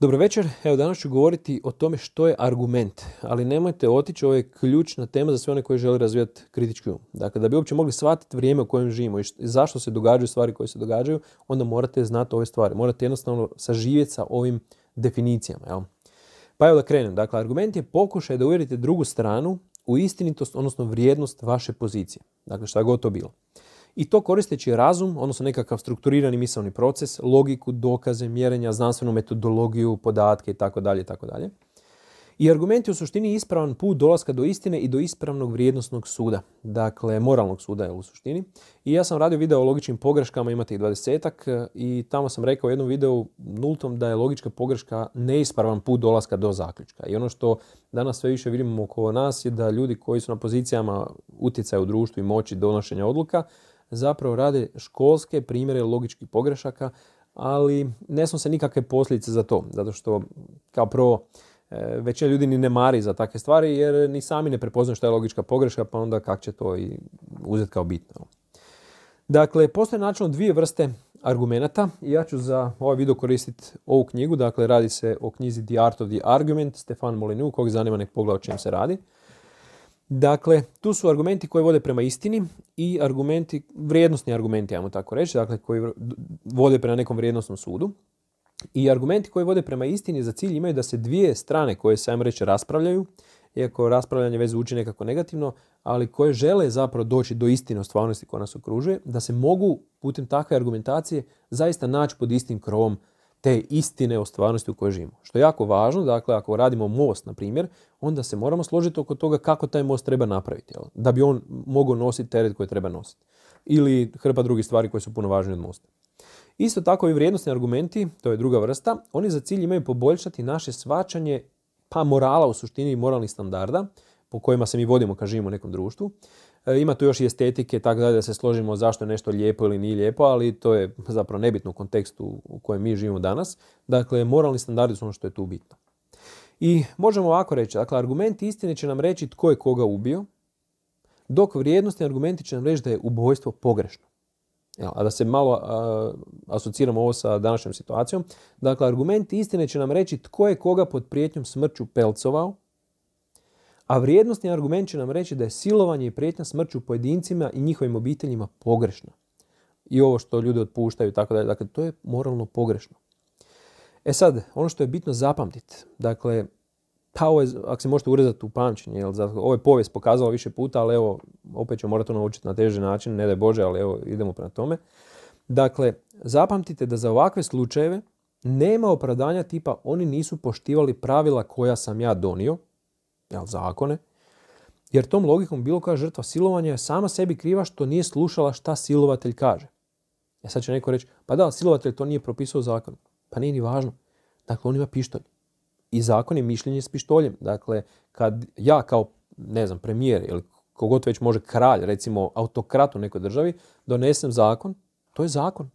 Dobro večer, evo danas ću govoriti o tome što je argument, ali nemojte otići, ovo je ključna tema za sve one koji žele razvijati kritički um. Dakle, da bi uopće mogli shvatiti vrijeme u kojem živimo i zašto se događaju stvari koje se događaju, onda morate znati ove stvari, morate jednostavno saživjeti sa ovim definicijama. Jel? Pa evo da krenem, dakle, argument je pokušaj da uvjerite drugu stranu u istinitost, odnosno vrijednost vaše pozicije, dakle šta god to bilo i to koristeći razum, odnosno nekakav strukturirani misalni proces, logiku, dokaze, mjerenja, znanstvenu metodologiju, podatke itd. itd. I argument je u suštini ispravan put dolaska do istine i do ispravnog vrijednosnog suda. Dakle, moralnog suda je u suštini. I ja sam radio video o logičnim pogreškama, imate ih dvadesetak, e, i tamo sam rekao u jednom videu nultom da je logička pogreška neispravan put dolaska do zaključka. I ono što danas sve više vidimo oko nas je da ljudi koji su na pozicijama utjecaja u društvu i moći donošenja odluka zapravo rade školske primjere logičkih pogrešaka, ali ne su se nikakve posljedice za to, zato što kao prvo e, većina ljudi ni ne mari za takve stvari jer ni sami ne prepoznaju što je logička pogreška pa onda kak će to i uzeti kao bitno. Dakle, postoje načinom dvije vrste argumenata i ja ću za ovaj video koristiti ovu knjigu, dakle radi se o knjizi The Art of the Argument, Stefan Molinu, kog zanima nek pogleda o čem se radi. Dakle, tu su argumenti koji vode prema istini i argumenti, vrijednostni argumenti, ajmo tako reći, dakle, koji vode prema nekom vrijednostnom sudu. I argumenti koji vode prema istini za cilj imaju da se dvije strane koje se, ajmo reći, raspravljaju, iako raspravljanje veze uči nekako negativno, ali koje žele zapravo doći do istine o stvarnosti koja nas okružuje, da se mogu putem takve argumentacije zaista naći pod istim krovom te istine o stvarnosti u kojoj živimo. Što je jako važno, dakle, ako radimo most, na primjer, onda se moramo složiti oko toga kako taj most treba napraviti, jel? da bi on mogao nositi teret koji treba nositi. Ili hrpa drugih stvari koje su puno važnije od mosta. Isto tako i vrijednostni argumenti, to je druga vrsta, oni za cilj imaju poboljšati naše svačanje pa morala u suštini i moralnih standarda po kojima se mi vodimo kažimo, živimo u nekom društvu, E, ima tu još i estetike, tako da se složimo zašto je nešto lijepo ili nije lijepo, ali to je zapravo nebitno u kontekstu u kojem mi živimo danas. Dakle, moralni standardi su ono što je tu bitno. I možemo ovako reći, dakle, argumenti istine će nam reći tko je koga ubio, dok vrijednostni argumenti će nam reći da je ubojstvo pogrešno. A da se malo asociramo ovo sa današnjom situacijom. Dakle, argumenti istine će nam reći tko je koga pod prijetnjom smrću pelcovao, a vrijednostni argument će nam reći da je silovanje i prijetnja smrću pojedincima i njihovim obiteljima pogrešno. I ovo što ljudi otpuštaju, tako da, dakle, to je moralno pogrešno. E sad, ono što je bitno zapamtiti, dakle, pa ovo je, ako se možete urezati u pamćenje, jel, zato, ovo je povijest pokazala više puta, ali evo, opet ćemo morati to naučiti na teži način, ne daj Bože, ali evo, idemo prema tome. Dakle, zapamtite da za ovakve slučajeve nema opravdanja tipa oni nisu poštivali pravila koja sam ja donio, jel, zakone. Jer tom logikom bilo koja žrtva silovanja je sama sebi kriva što nije slušala šta silovatelj kaže. Ja e, sad će neko reći, pa da, silovatelj to nije propisao zakon. Pa nije ni važno. Dakle, on ima pištolj. I zakon je mišljenje s pištoljem. Dakle, kad ja kao, ne znam, premijer ili kogod već može kralj, recimo autokrat u nekoj državi, donesem zakon, to je zakon.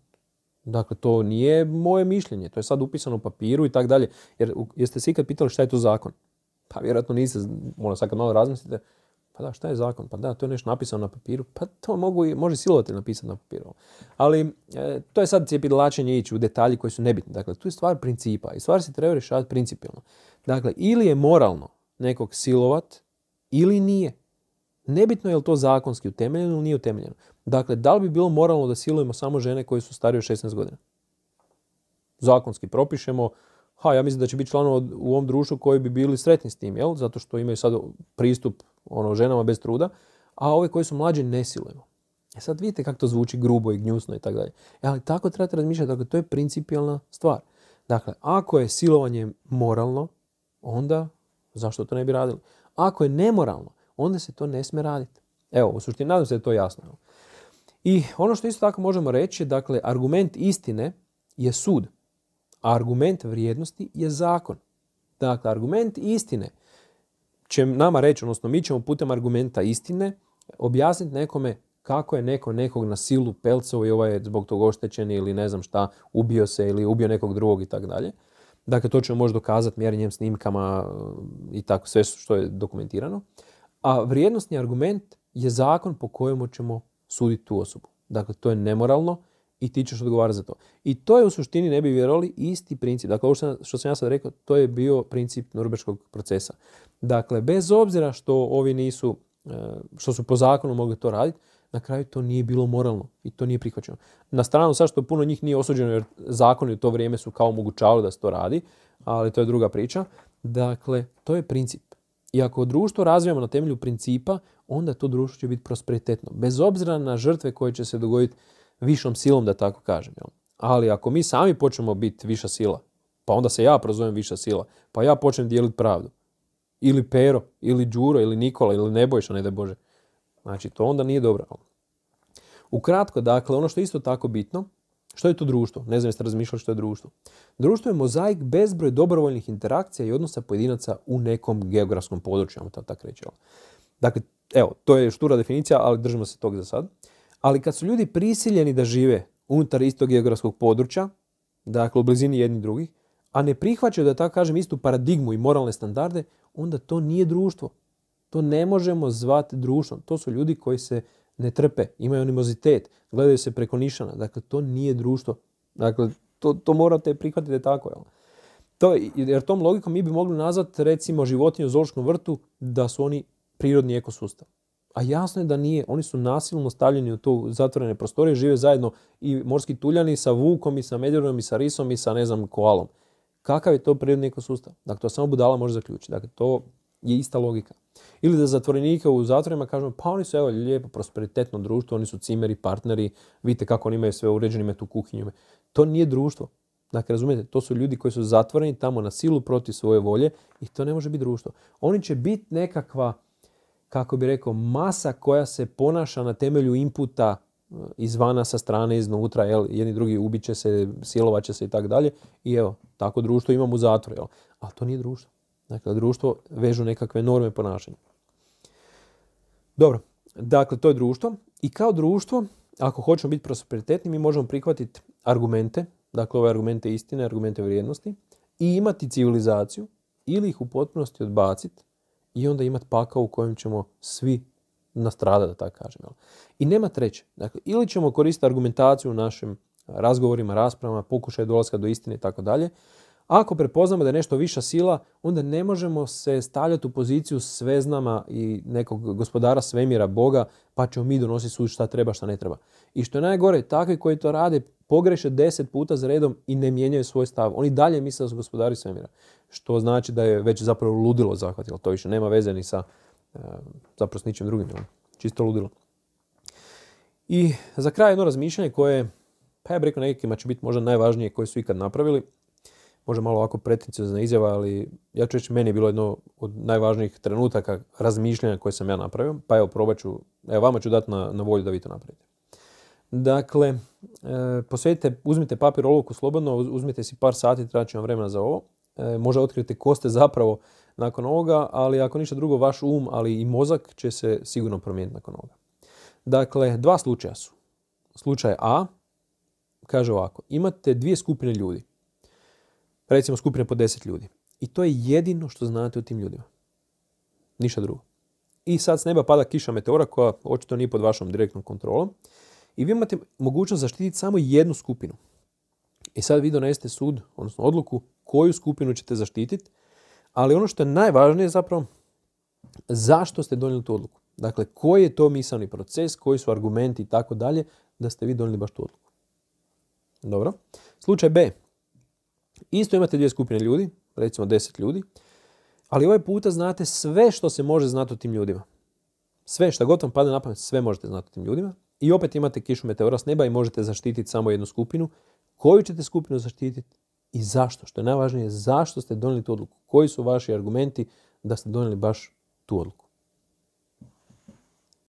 Dakle, to nije moje mišljenje, to je sad upisano u papiru i tako dalje. Jer jeste se ikad pitali šta je to zakon? Pa vjerojatno niste, možda sad kad malo razmislite, pa da, šta je zakon? Pa da, to je nešto napisano na papiru. Pa to mogu i, može silovatelj napisati na papiru. Ali e, to je sad cijepidlačenje ići u detalji koji su nebitni. Dakle, tu je stvar principa i stvar se treba rješavati principijalno. Dakle, ili je moralno nekog silovat ili nije. Nebitno je li to zakonski utemeljeno ili nije utemeljeno. Dakle, da li bi bilo moralno da silujemo samo žene koje su starije od 16 godina? Zakonski propišemo, ha, ja mislim da će biti članova u ovom društvu koji bi bili sretni s tim, jel? Zato što imaju sad pristup ono, ženama bez truda, a ove koji su mlađi ne E sad vidite kako to zvuči grubo i gnjusno i tako dalje. E, ali tako trebate razmišljati, dakle, to je principijalna stvar. Dakle, ako je silovanje moralno, onda zašto to ne bi radili? Ako je nemoralno, onda se to ne smije raditi. Evo, u suštini nadam se da je to jasno. I ono što isto tako možemo reći, dakle, argument istine je sud argument vrijednosti je zakon. Dakle, argument istine će nama reći, odnosno mi ćemo putem argumenta istine objasniti nekome kako je neko nekog na silu pelcao i ovaj je zbog toga oštećen ili ne znam šta, ubio se ili ubio nekog drugog i tako dalje. Dakle, to ćemo možda dokazati mjerenjem snimkama e, i tako sve što je dokumentirano. A vrijednostni argument je zakon po kojemu ćemo suditi tu osobu. Dakle, to je nemoralno, i ti ćeš odgovarati za to. I to je u suštini, ne bi vjerovali, isti princip. Dakle, ovo što sam ja sad rekao, to je bio princip norbeškog procesa. Dakle, bez obzira što ovi nisu, e, što su po zakonu mogli to raditi, na kraju to nije bilo moralno i to nije prihvaćeno. Na stranu sad što puno njih nije osuđeno jer zakoni u to vrijeme su kao omogućavali da se to radi, ali to je druga priča. Dakle, to je princip. I ako društvo razvijamo na temelju principa, onda to društvo će biti prosperitetno. Bez obzira na žrtve koje će se dogoditi višom silom, da tako kažem. Ali ako mi sami počnemo biti viša sila, pa onda se ja prozovem viša sila, pa ja počnem dijeliti pravdu. Ili Pero, ili Đuro, ili Nikola, ili Nebojša, ne da Bože. Znači, to onda nije dobro. Ukratko, dakle, ono što je isto tako bitno, što je to društvo? Ne znam jeste razmišljali što je društvo. Društvo je mozaik bezbroj dobrovoljnih interakcija i odnosa pojedinaca u nekom geografskom području, vam tako reći. Dakle, evo, to je štura definicija, ali držimo se tog za sad. Ali kad su ljudi prisiljeni da žive unutar istog geografskog područja, dakle u blizini jedni drugih, a ne prihvaćaju da tako kažem istu paradigmu i moralne standarde, onda to nije društvo. To ne možemo zvati društvom. To su ljudi koji se ne trpe, imaju animozitet, gledaju se preko nišana. Dakle, to nije društvo. Dakle, to, to morate prihvatiti tako. Jel? To, jer tom logikom mi bi mogli nazvati recimo životinje u zoološkom vrtu da su oni prirodni ekosustav. A jasno je da nije. Oni su nasilno stavljeni u tu zatvorene prostorije, žive zajedno i morski tuljani sa vukom i sa medjerom i sa risom i sa ne znam koalom. Kakav je to prirodni ekosustav? Dakle, to samo budala može zaključiti. Dakle, to je ista logika. Ili da zatvorenike u zatvorima kažemo pa oni su evo lijepo prosperitetno društvo, oni su cimeri, partneri, vidite kako oni imaju sve uređeni metu tu kuhinju. To nije društvo. Dakle, razumijete, to su ljudi koji su zatvoreni tamo na silu protiv svoje volje i to ne može biti društvo. Oni će biti nekakva kako bi rekao, masa koja se ponaša na temelju inputa e, izvana, sa strane, iznutra, jel, jedni drugi ubit će se, silovat će se i tako dalje. I evo, tako društvo imamo u zatvoru, Ali to nije društvo. Dakle, društvo vežu nekakve norme ponašanja. Dobro, dakle, to je društvo. I kao društvo, ako hoćemo biti prosperitetni, mi možemo prihvatiti argumente, dakle, ove argumente istine, argumente vrijednosti, i imati civilizaciju ili ih u potpunosti odbaciti i onda imati pakao u kojem ćemo svi nastrada, da tako kažem. I nema treće. Dakle, ili ćemo koristiti argumentaciju u našim razgovorima, raspravama, pokušaj dolaska do istine i tako dalje. Ako prepoznamo da je nešto viša sila, onda ne možemo se stavljati u poziciju sveznama i nekog gospodara svemira, Boga, pa ćemo mi donositi sud šta treba, šta ne treba. I što je najgore, takvi koji to rade pogreše deset puta za redom i ne mijenjaju svoj stav. Oni dalje misle da su gospodari svemira što znači da je već zapravo ludilo zahvatilo. To više nema veze ni sa e, zapravo s ničim drugim. Čisto ludilo. I za kraj jedno razmišljanje koje, pa ja bih rekao nekima će biti možda najvažnije koje su ikad napravili. Možda malo ovako pretencijozna izjava, ali ja ću reći, meni je bilo jedno od najvažnijih trenutaka razmišljanja koje sam ja napravio. Pa evo, probat ću, evo, vama ću dati na, volju da vi to napravite. Dakle, e, posvetite, uzmite papir olovku slobodno, uzmite si par sati, traću vam vremena za ovo E, može otkriti ko ste zapravo nakon ovoga, ali ako ništa drugo, vaš um, ali i mozak će se sigurno promijeniti nakon ovoga. Dakle, dva slučaja su. Slučaj A kaže ovako, imate dvije skupine ljudi, recimo skupine po 10 ljudi, i to je jedino što znate o tim ljudima. Ništa drugo. I sad s neba pada kiša meteora koja očito nije pod vašom direktnom kontrolom i vi imate mogućnost zaštititi samo jednu skupinu. I e sad vi donesete sud, odnosno odluku koju skupinu ćete zaštititi, ali ono što je najvažnije je zapravo zašto ste donijeli tu odluku. Dakle, koji je to misalni proces, koji su argumenti i tako dalje da ste vi donijeli baš tu odluku. Dobro. Slučaj B. Isto imate dvije skupine ljudi, recimo 10 ljudi, ali ovaj puta znate sve što se može znati o tim ljudima. Sve što god vam padne na pamet, sve možete znati o tim ljudima. I opet imate kišu meteora s neba i možete zaštititi samo jednu skupinu koju ćete skupinu zaštititi i zašto. Što je najvažnije, zašto ste donijeli tu odluku. Koji su vaši argumenti da ste donijeli baš tu odluku.